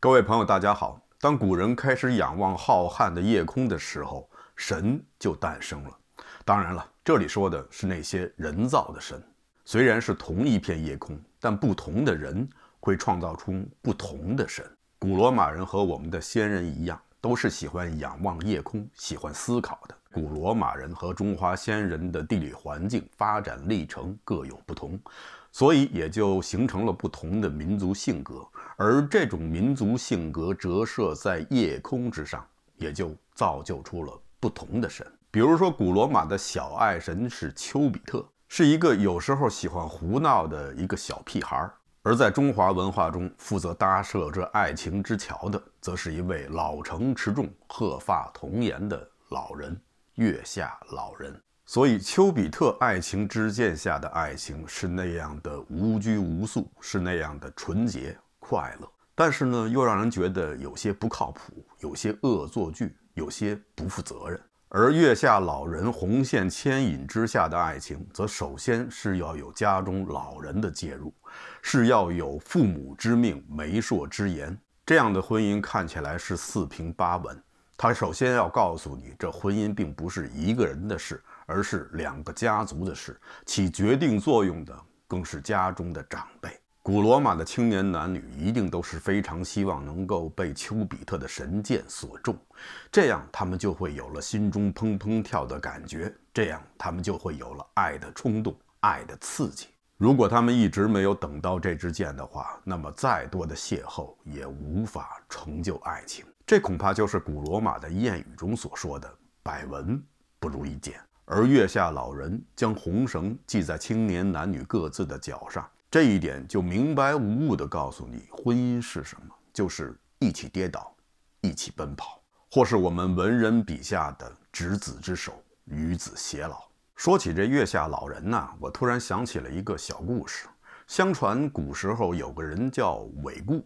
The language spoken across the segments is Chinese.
各位朋友，大家好。当古人开始仰望浩瀚的夜空的时候，神就诞生了。当然了，这里说的是那些人造的神。虽然是同一片夜空，但不同的人会创造出不同的神。古罗马人和我们的先人一样，都是喜欢仰望夜空、喜欢思考的。古罗马人和中华先人的地理环境、发展历程各有不同。所以也就形成了不同的民族性格，而这种民族性格折射在夜空之上，也就造就出了不同的神。比如说，古罗马的小爱神是丘比特，是一个有时候喜欢胡闹的一个小屁孩；而在中华文化中，负责搭设这爱情之桥的，则是一位老成持重、鹤发童颜的老人——月下老人。所以，丘比特爱情之箭下的爱情是那样的无拘无束，是那样的纯洁快乐，但是呢，又让人觉得有些不靠谱，有些恶作剧，有些不负责任。而月下老人红线牵引之下的爱情，则首先是要有家中老人的介入，是要有父母之命、媒妁之言，这样的婚姻看起来是四平八稳。他首先要告诉你，这婚姻并不是一个人的事。而是两个家族的事，起决定作用的更是家中的长辈。古罗马的青年男女一定都是非常希望能够被丘比特的神箭所中，这样他们就会有了心中砰砰跳的感觉，这样他们就会有了爱的冲动、爱的刺激。如果他们一直没有等到这支箭的话，那么再多的邂逅也无法成就爱情。这恐怕就是古罗马的谚语中所说的“百闻不如一见”。而月下老人将红绳系在青年男女各自的脚上，这一点就明白无误地告诉你，婚姻是什么，就是一起跌倒，一起奔跑，或是我们文人笔下的执子之手，与子偕老。说起这月下老人呢，我突然想起了一个小故事。相传古时候有个人叫韦固，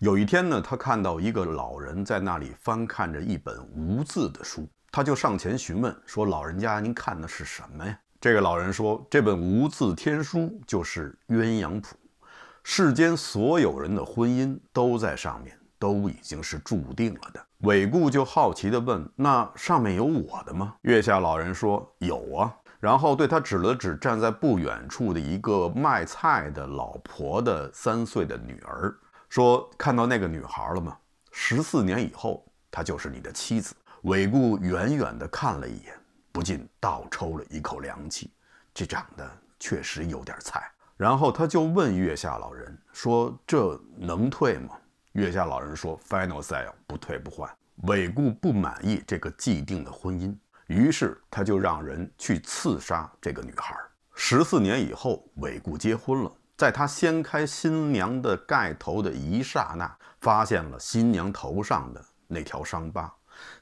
有一天呢，他看到一个老人在那里翻看着一本无字的书。他就上前询问说：“老人家，您看的是什么呀？”这个老人说：“这本无字天书就是鸳鸯谱，世间所有人的婚姻都在上面，都已经是注定了的。”韦固就好奇地问：“那上面有我的吗？”月下老人说：“有啊。”然后对他指了指站在不远处的一个卖菜的老婆的三岁的女儿，说：“看到那个女孩了吗？十四年以后，她就是你的妻子。”韦固远远地看了一眼，不禁倒抽了一口凉气。这长得确实有点菜。然后他就问月下老人说：“这能退吗？”月下老人说：“Final sale，不退不换。”韦固不满意这个既定的婚姻，于是他就让人去刺杀这个女孩。十四年以后，韦固结婚了。在他掀开新娘的盖头的一刹那，发现了新娘头上的那条伤疤。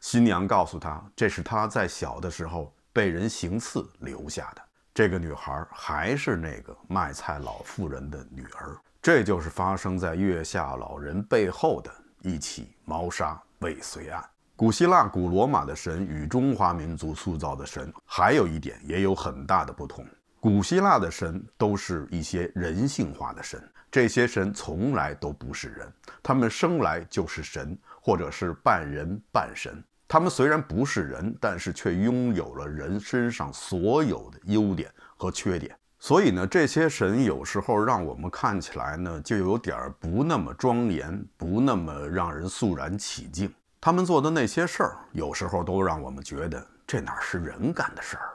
新娘告诉他，这是她在小的时候被人行刺留下的。这个女孩还是那个卖菜老妇人的女儿。这就是发生在月下老人背后的一起谋杀未遂案。古希腊、古罗马的神与中华民族塑造的神，还有一点也有很大的不同。古希腊的神都是一些人性化的神，这些神从来都不是人，他们生来就是神。或者是半人半神，他们虽然不是人，但是却拥有了人身上所有的优点和缺点。所以呢，这些神有时候让我们看起来呢，就有点不那么庄严，不那么让人肃然起敬。他们做的那些事儿，有时候都让我们觉得这哪是人干的事儿。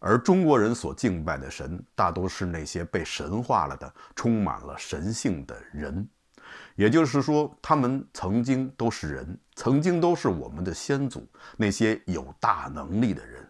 而中国人所敬拜的神，大都是那些被神化了的、充满了神性的人。也就是说，他们曾经都是人，曾经都是我们的先祖。那些有大能力的人，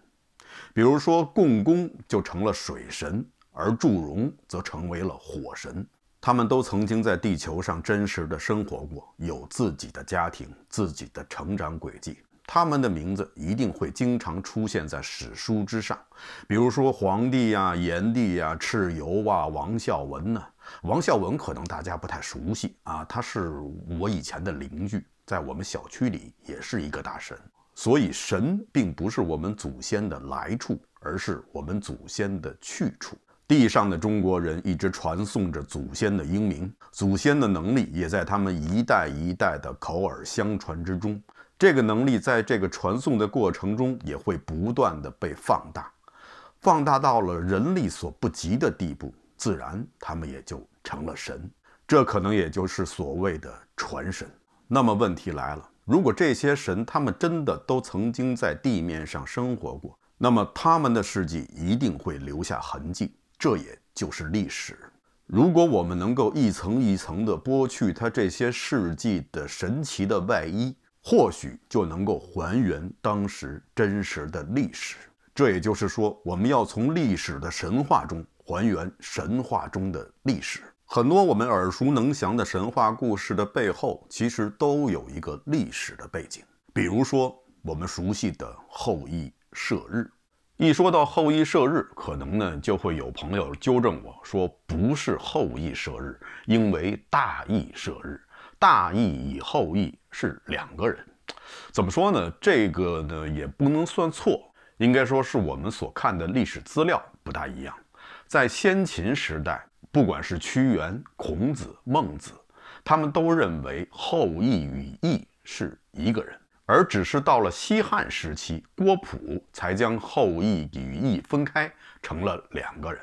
比如说共工就成了水神，而祝融则成为了火神。他们都曾经在地球上真实的生活过，有自己的家庭、自己的成长轨迹。他们的名字一定会经常出现在史书之上，比如说黄帝呀、炎帝呀、蚩尤啊、王孝文呢。王孝文可能大家不太熟悉啊，他是我以前的邻居，在我们小区里也是一个大神。所以，神并不是我们祖先的来处，而是我们祖先的去处。地上的中国人一直传颂着祖先的英明，祖先的能力也在他们一代一代的口耳相传之中。这个能力在这个传送的过程中，也会不断的被放大，放大到了人力所不及的地步。自然，他们也就成了神。这可能也就是所谓的传神。那么问题来了，如果这些神他们真的都曾经在地面上生活过，那么他们的事迹一定会留下痕迹，这也就是历史。如果我们能够一层一层地剥去他这些事迹的神奇的外衣，或许就能够还原当时真实的历史。这也就是说，我们要从历史的神话中。还原神话中的历史，很多我们耳熟能详的神话故事的背后，其实都有一个历史的背景。比如说，我们熟悉的后羿射日。一说到后羿射日，可能呢就会有朋友纠正我说，不是后羿射日，因为大羿射日。大羿与后羿是两个人，怎么说呢？这个呢也不能算错，应该说是我们所看的历史资料不大一样。在先秦时代，不管是屈原、孔子、孟子，他们都认为后羿与羿是一个人，而只是到了西汉时期，郭璞才将后羿与羿分开成了两个人。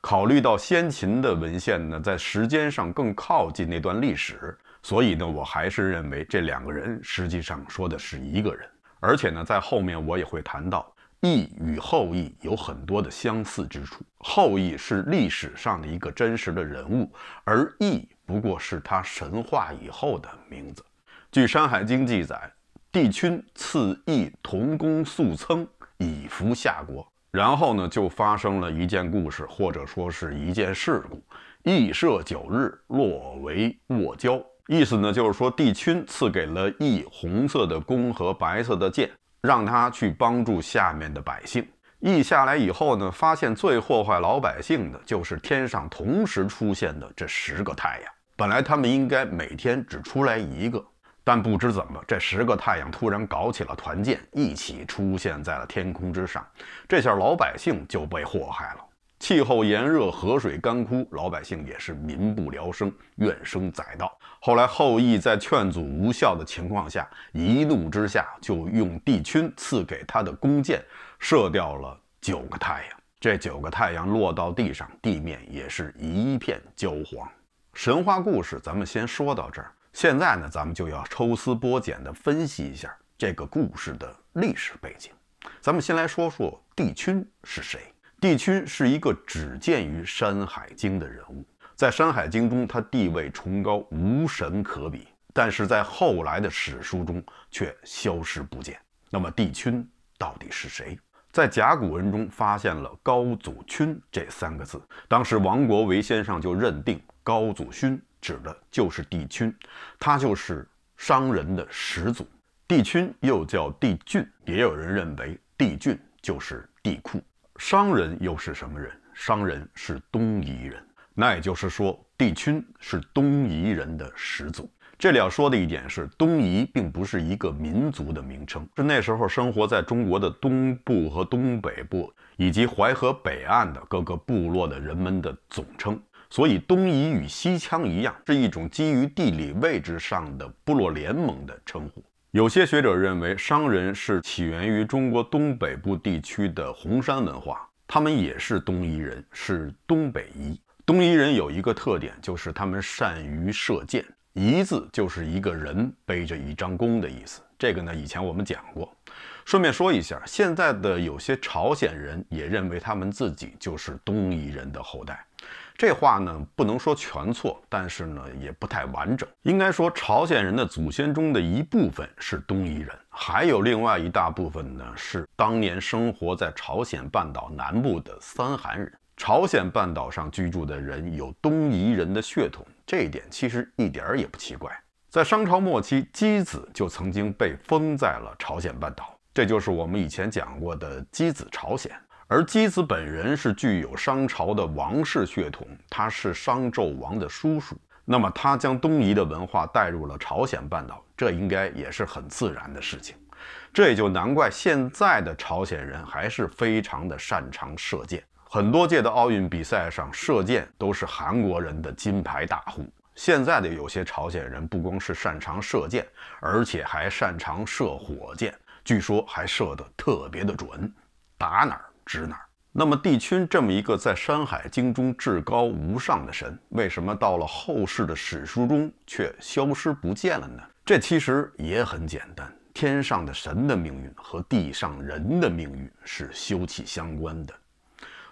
考虑到先秦的文献呢，在时间上更靠近那段历史，所以呢，我还是认为这两个人实际上说的是一个人，而且呢，在后面我也会谈到。羿与后羿有很多的相似之处。后羿是历史上的一个真实的人物，而羿不过是他神话以后的名字。据《山海经》记载，帝喾赐羿同宫素矰，以服夏国。然后呢，就发生了一件故事，或者说是一件事故。羿射九日，落为卧焦。意思呢，就是说帝喾赐给了羿红色的弓和白色的箭。让他去帮助下面的百姓。一下来以后呢，发现最祸害老百姓的就是天上同时出现的这十个太阳。本来他们应该每天只出来一个，但不知怎么，这十个太阳突然搞起了团建，一起出现在了天空之上。这下老百姓就被祸害了。气候炎热，河水干枯，老百姓也是民不聊生，怨声载道。后来后羿在劝阻无效的情况下，一怒之下就用帝君赐给他的弓箭射掉了九个太阳。这九个太阳落到地上，地面也是一片焦黄。神话故事咱们先说到这儿。现在呢，咱们就要抽丝剥茧的分析一下这个故事的历史背景。咱们先来说说帝君是谁。帝喾是一个只见于《山海经》的人物，在《山海经》中，他地位崇高，无神可比，但是在后来的史书中却消失不见。那么，帝喾到底是谁？在甲骨文中发现了“高祖喾”这三个字，当时王国维先生就认定“高祖喾”指的就是帝喾，他就是商人的始祖。帝喾又叫帝俊，也有人认为帝俊就是帝喾。商人又是什么人？商人是东夷人，那也就是说，帝喾是东夷人的始祖。这里要说的一点是，东夷并不是一个民族的名称，是那时候生活在中国的东部和东北部以及淮河北岸的各个部落的人们的总称。所以，东夷与西羌一样，是一种基于地理位置上的部落联盟的称呼。有些学者认为，商人是起源于中国东北部地区的红山文化，他们也是东夷人，是东北夷。东夷人有一个特点，就是他们善于射箭。夷字就是一个人背着一张弓的意思。这个呢，以前我们讲过。顺便说一下，现在的有些朝鲜人也认为他们自己就是东夷人的后代。这话呢不能说全错，但是呢也不太完整。应该说，朝鲜人的祖先中的一部分是东夷人，还有另外一大部分呢是当年生活在朝鲜半岛南部的三韩人。朝鲜半岛上居住的人有东夷人的血统，这一点其实一点儿也不奇怪。在商朝末期，箕子就曾经被封在了朝鲜半岛，这就是我们以前讲过的箕子朝鲜。而箕子本人是具有商朝的王室血统，他是商纣王的叔叔。那么，他将东夷的文化带入了朝鲜半岛，这应该也是很自然的事情。这也就难怪现在的朝鲜人还是非常的擅长射箭。很多届的奥运比赛上，射箭都是韩国人的金牌大户。现在的有些朝鲜人不光是擅长射箭，而且还擅长射火箭，据说还射得特别的准，打哪儿？指哪儿？那么帝喾这么一个在《山海经》中至高无上的神，为什么到了后世的史书中却消失不见了呢？这其实也很简单，天上的神的命运和地上人的命运是休戚相关的。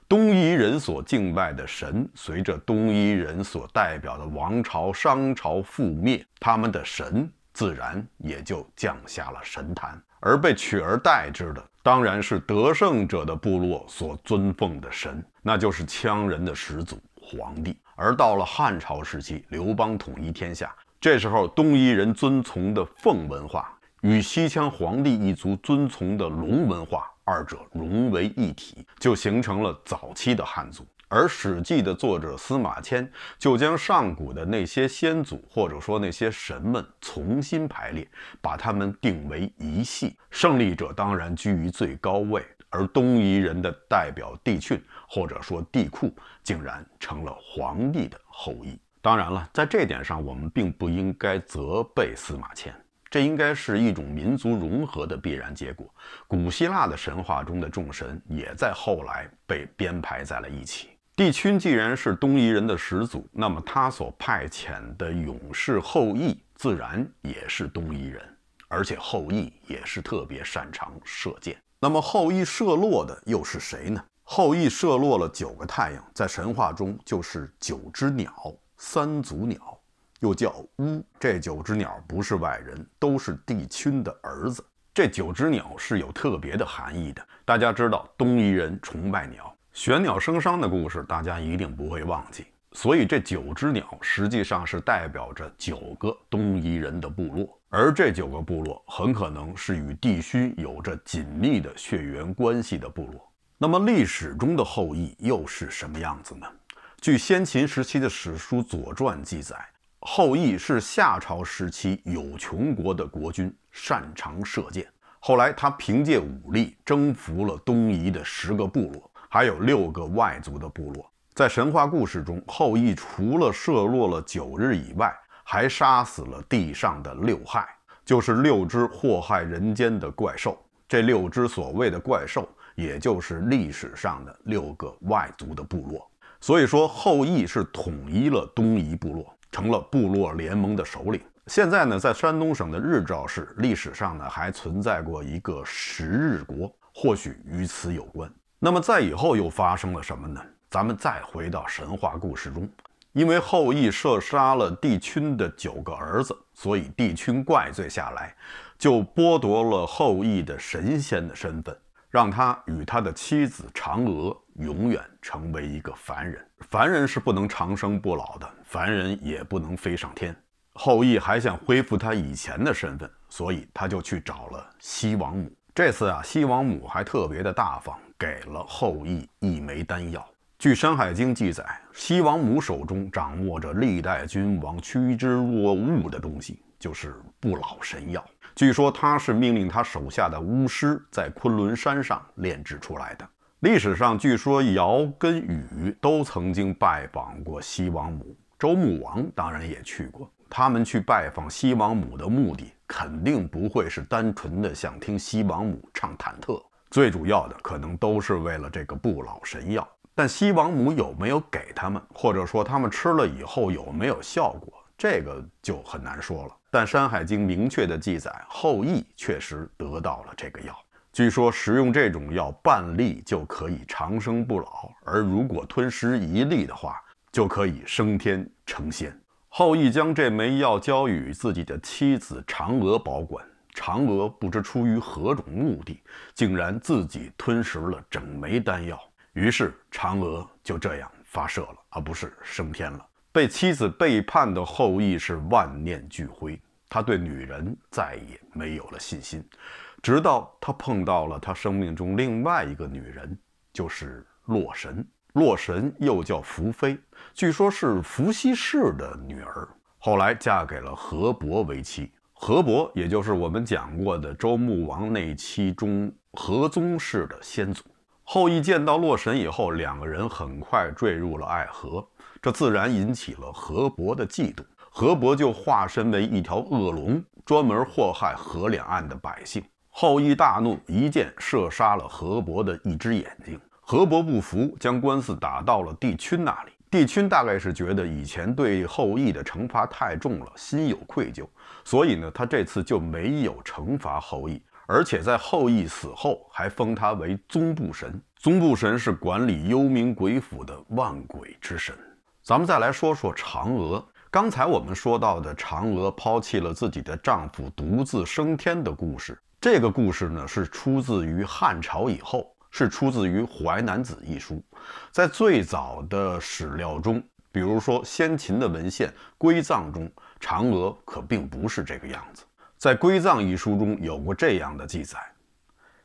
东夷人所敬拜的神，随着东夷人所代表的王朝商朝覆灭，他们的神自然也就降下了神坛，而被取而代之的。当然是得胜者的部落所尊奉的神，那就是羌人的始祖皇帝。而到了汉朝时期，刘邦统一天下，这时候东夷人遵从的凤文化与西羌皇帝一族遵从的龙文化二者融为一体，就形成了早期的汉族。而《史记》的作者司马迁就将上古的那些先祖，或者说那些神们，重新排列，把他们定为一系。胜利者当然居于最高位，而东夷人的代表帝俊，或者说帝喾，竟然成了皇帝的后裔。当然了，在这点上，我们并不应该责备司马迁，这应该是一种民族融合的必然结果。古希腊的神话中的众神也在后来被编排在了一起。帝喾既然是东夷人的始祖，那么他所派遣的勇士后羿自然也是东夷人，而且后羿也是特别擅长射箭。那么后羿射落的又是谁呢？后羿射落了九个太阳，在神话中就是九只鸟，三足鸟，又叫乌。这九只鸟不是外人，都是帝喾的儿子。这九只鸟是有特别的含义的。大家知道，东夷人崇拜鸟。玄鸟生商的故事，大家一定不会忘记。所以，这九只鸟实际上是代表着九个东夷人的部落，而这九个部落很可能是与帝区有着紧密的血缘关系的部落。那么，历史中的后羿又是什么样子呢？据先秦时期的史书《左传》记载，后羿是夏朝时期有穷国的国君，擅长射箭。后来，他凭借武力征服了东夷的十个部落。还有六个外族的部落，在神话故事中，后羿除了射落了九日以外，还杀死了地上的六害，就是六只祸害人间的怪兽。这六只所谓的怪兽，也就是历史上的六个外族的部落。所以说，后羿是统一了东夷部落，成了部落联盟的首领。现在呢，在山东省的日照市，历史上呢还存在过一个十日国，或许与此有关。那么再以后又发生了什么呢？咱们再回到神话故事中，因为后羿射杀了帝喾的九个儿子，所以帝喾怪罪下来，就剥夺了后羿的神仙的身份，让他与他的妻子嫦娥永远成为一个凡人。凡人是不能长生不老的，凡人也不能飞上天。后羿还想恢复他以前的身份，所以他就去找了西王母。这次啊，西王母还特别的大方，给了后羿一枚丹药。据《山海经》记载，西王母手中掌握着历代君王趋之若鹜的东西，就是不老神药。据说她是命令她手下的巫师在昆仑山上炼制出来的。历史上，据说尧跟禹都曾经拜访过西王母，周穆王当然也去过。他们去拜访西王母的目的。肯定不会是单纯的想听西王母唱忐忑，最主要的可能都是为了这个不老神药。但西王母有没有给他们，或者说他们吃了以后有没有效果，这个就很难说了。但《山海经》明确的记载，后羿确实得到了这个药。据说食用这种药半粒就可以长生不老，而如果吞食一粒的话，就可以升天成仙。后羿将这枚药交与自己的妻子嫦娥保管，嫦娥不知出于何种目的，竟然自己吞食了整枚丹药。于是，嫦娥就这样发射了，而不是升天了。被妻子背叛的后羿是万念俱灰，他对女人再也没有了信心，直到他碰到了他生命中另外一个女人，就是洛神。洛神又叫伏妃，据说是伏羲氏的女儿，后来嫁给了河伯为妻。河伯也就是我们讲过的周穆王那期中河宗氏的先祖。后羿见到洛神以后，两个人很快坠入了爱河，这自然引起了河伯的嫉妒。河伯就化身为一条恶龙，专门祸害河两岸的百姓。后羿大怒，一箭射杀了河伯的一只眼睛。河伯不服，将官司打到了帝喾那里。帝喾大概是觉得以前对后羿的惩罚太重了，心有愧疚，所以呢，他这次就没有惩罚后羿，而且在后羿死后还封他为宗部神。宗部神是管理幽冥鬼府的万鬼之神。咱们再来说说嫦娥。刚才我们说到的嫦娥抛弃了自己的丈夫，独自升天的故事，这个故事呢是出自于汉朝以后。是出自于《淮南子》一书，在最早的史料中，比如说先秦的文献《归藏》中，嫦娥可并不是这个样子。在《归藏》一书中有过这样的记载：“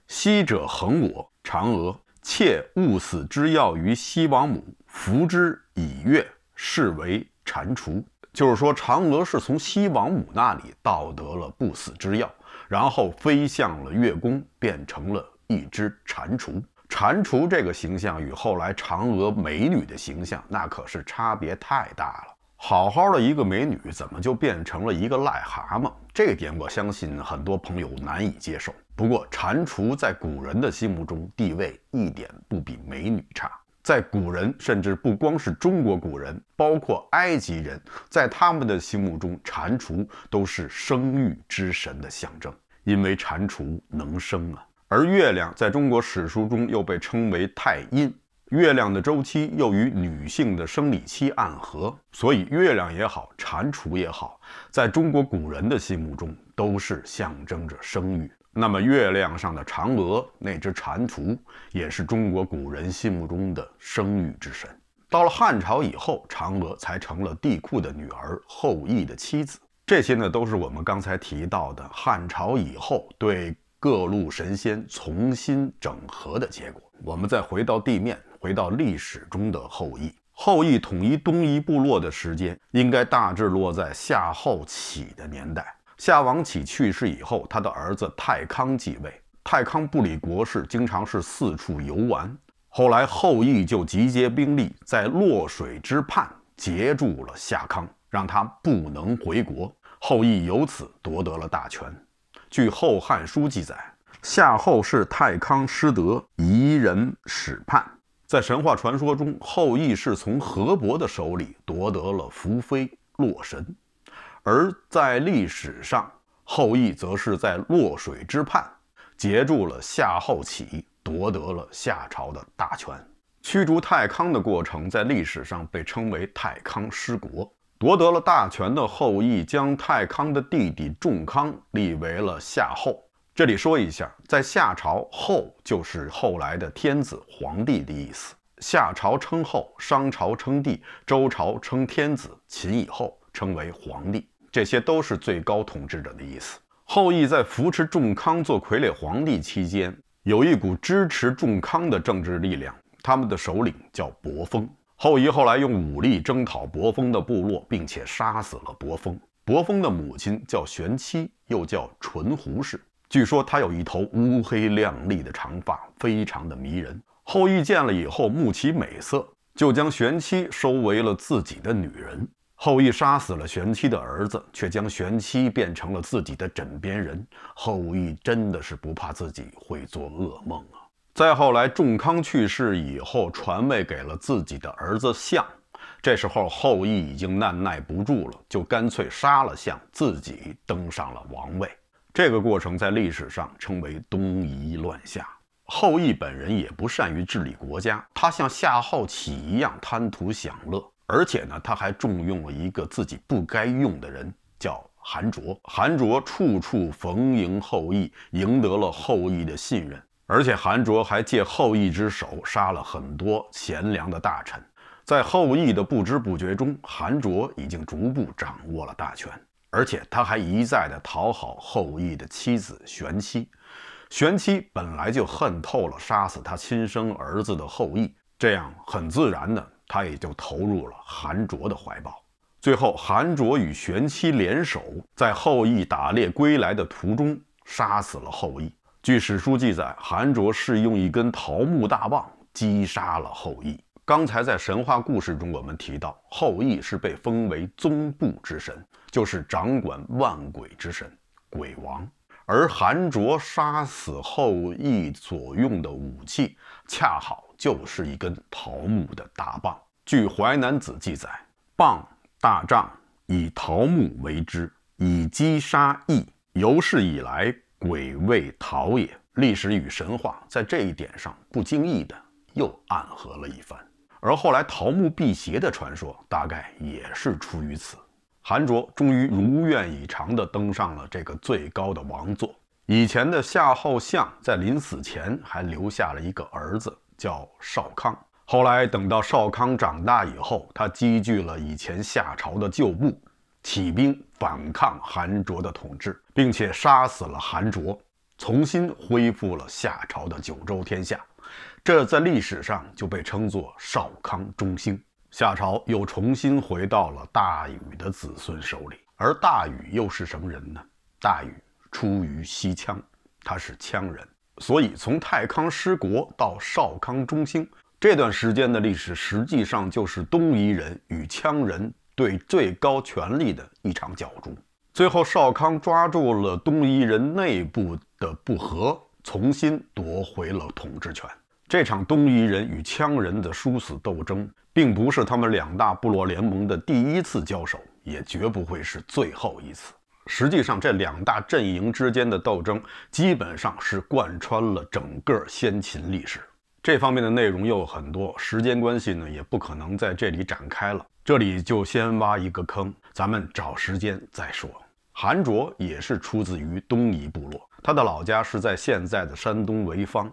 昔者恒我，嫦娥窃勿死之药于西王母，服之以月，是为蟾蜍。”就是说，嫦娥是从西王母那里盗得了不死之药，然后飞向了月宫，变成了。一只蟾蜍，蟾蜍这个形象与后来嫦娥美女的形象，那可是差别太大了。好好的一个美女，怎么就变成了一个癞蛤蟆？这点我相信很多朋友难以接受。不过，蟾蜍在古人的心目中地位一点不比美女差。在古人，甚至不光是中国古人，包括埃及人，在他们的心目中，蟾蜍都是生育之神的象征，因为蟾蜍能生啊。而月亮在中国史书中又被称为太阴，月亮的周期又与女性的生理期暗合，所以月亮也好，蟾蜍也好，在中国古人的心目中都是象征着生育。那么，月亮上的嫦娥那只蟾蜍也是中国古人心目中的生育之神。到了汉朝以后，嫦娥才成了帝库的女儿，后羿的妻子。这些呢，都是我们刚才提到的汉朝以后对。各路神仙重新整合的结果。我们再回到地面，回到历史中的后羿。后羿统一东夷部落的时间，应该大致落在夏后启的年代。夏王启去世以后，他的儿子太康继位。太康不理国事，经常是四处游玩。后来后羿就集结兵力，在洛水之畔截住了夏康，让他不能回国。后羿由此夺得了大权。据《后汉书》记载，夏后是太康失德，夷人始叛。在神话传说中，后羿是从河伯的手里夺得了扶飞洛神；而在历史上，后羿则是在洛水之畔截住了夏后启，夺得了夏朝的大权。驱逐太康的过程在历史上被称为“太康失国”。夺得了大权的后羿，将太康的弟弟仲康立为了夏后。这里说一下，在夏朝“后”就是后来的天子、皇帝的意思。夏朝称后，商朝称帝，周朝称天子，秦以后称为皇帝，这些都是最高统治者的意思。后羿在扶持仲康做傀儡皇帝期间，有一股支持仲康的政治力量，他们的首领叫伯封。后羿后来用武力征讨伯风的部落，并且杀死了伯风。伯风的母亲叫玄妻，又叫纯胡氏。据说她有一头乌黑亮丽的长发，非常的迷人。后羿见了以后慕其美色，就将玄妻收为了自己的女人。后羿杀死了玄妻的儿子，却将玄妻变成了自己的枕边人。后羿真的是不怕自己会做噩梦啊！再后来，仲康去世以后，传位给了自己的儿子相。这时候，后羿已经按耐不住了，就干脆杀了相，自己登上了王位。这个过程在历史上称为“东夷乱夏”。后羿本人也不善于治理国家，他像夏后启一样贪图享乐，而且呢，他还重用了一个自己不该用的人，叫韩卓。韩卓处处逢迎后羿，赢得了后羿的信任。而且韩卓还借后羿之手杀了很多贤良的大臣，在后羿的不知不觉中，韩卓已经逐步掌握了大权，而且他还一再的讨好后羿的妻子玄妻。玄妻本来就恨透了杀死他亲生儿子的后羿，这样很自然的，他也就投入了韩卓的怀抱。最后，韩卓与玄妻联手，在后羿打猎归来的途中杀死了后羿。据史书记载，韩卓是用一根桃木大棒击杀了后羿。刚才在神话故事中，我们提到后羿是被封为宗部之神，就是掌管万鬼之神，鬼王。而韩卓杀死后羿所用的武器，恰好就是一根桃木的大棒。据《淮南子》记载，棒大杖以桃木为之，以击杀羿。由是以来。鬼未逃也，历史与神话在这一点上不经意的又暗合了一番。而后来桃木辟邪的传说，大概也是出于此。韩卓终于如愿以偿的登上了这个最高的王座。以前的夏后相在临死前还留下了一个儿子，叫少康。后来等到少康长大以后，他积聚了以前夏朝的旧部，起兵。反抗韩卓的统治，并且杀死了韩卓，重新恢复了夏朝的九州天下。这在历史上就被称作少康中兴。夏朝又重新回到了大禹的子孙手里。而大禹又是什么人呢？大禹出于西羌，他是羌人。所以从太康失国到少康中兴这段时间的历史，实际上就是东夷人与羌人。对最高权力的一场角逐，最后少康抓住了东夷人内部的不和，重新夺回了统治权。这场东夷人与羌人的殊死斗争，并不是他们两大部落联盟的第一次交手，也绝不会是最后一次。实际上，这两大阵营之间的斗争基本上是贯穿了整个先秦历史。这方面的内容又很多，时间关系呢，也不可能在这里展开了。这里就先挖一个坑，咱们找时间再说。韩卓也是出自于东夷部落，他的老家是在现在的山东潍坊，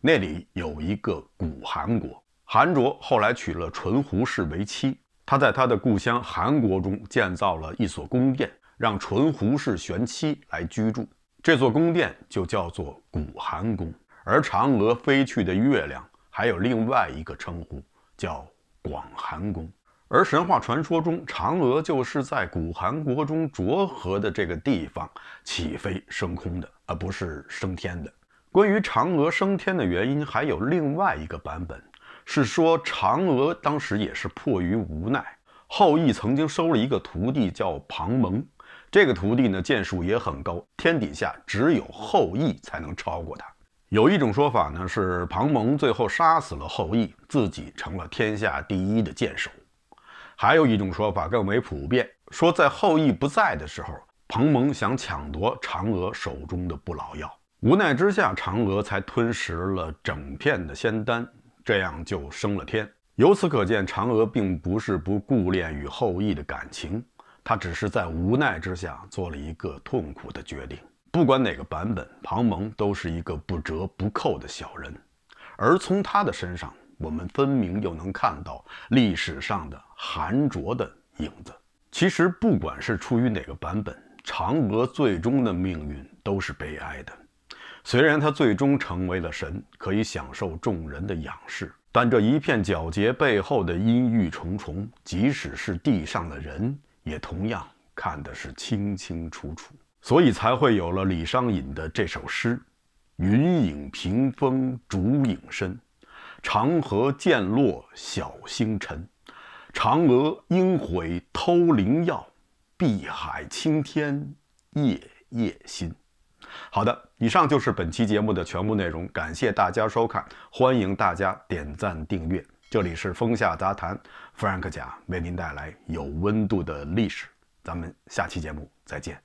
那里有一个古韩国。韩卓后来娶了淳胡氏为妻，他在他的故乡韩国中建造了一所宫殿，让淳胡氏玄妻来居住。这座宫殿就叫做古韩宫，而嫦娥飞去的月亮还有另外一个称呼，叫广寒宫。而神话传说中，嫦娥就是在古韩国中卓河的这个地方起飞升空的，而不是升天的。关于嫦娥升天的原因，还有另外一个版本，是说嫦娥当时也是迫于无奈。后羿曾经收了一个徒弟叫庞蒙，这个徒弟呢，剑术也很高，天底下只有后羿才能超过他。有一种说法呢，是庞蒙最后杀死了后羿，自己成了天下第一的剑手。还有一种说法更为普遍，说在后羿不在的时候，彭蒙想抢夺嫦娥手中的不老药，无奈之下，嫦娥才吞食了整片的仙丹，这样就升了天。由此可见，嫦娥并不是不顾恋与后羿的感情，她只是在无奈之下做了一个痛苦的决定。不管哪个版本，庞蒙都是一个不折不扣的小人，而从他的身上，我们分明又能看到历史上的。韩卓的影子，其实不管是出于哪个版本，嫦娥最终的命运都是悲哀的。虽然她最终成为了神，可以享受众人的仰视，但这一片皎洁背后的阴郁重重，即使是地上的人，也同样看的是清清楚楚。所以才会有了李商隐的这首诗：云影屏风烛影深，长河渐落晓星沉。嫦娥应悔偷灵药，碧海青天夜夜心。好的，以上就是本期节目的全部内容，感谢大家收看，欢迎大家点赞订阅。这里是风下杂谈，Frank 甲为您带来有温度的历史，咱们下期节目再见。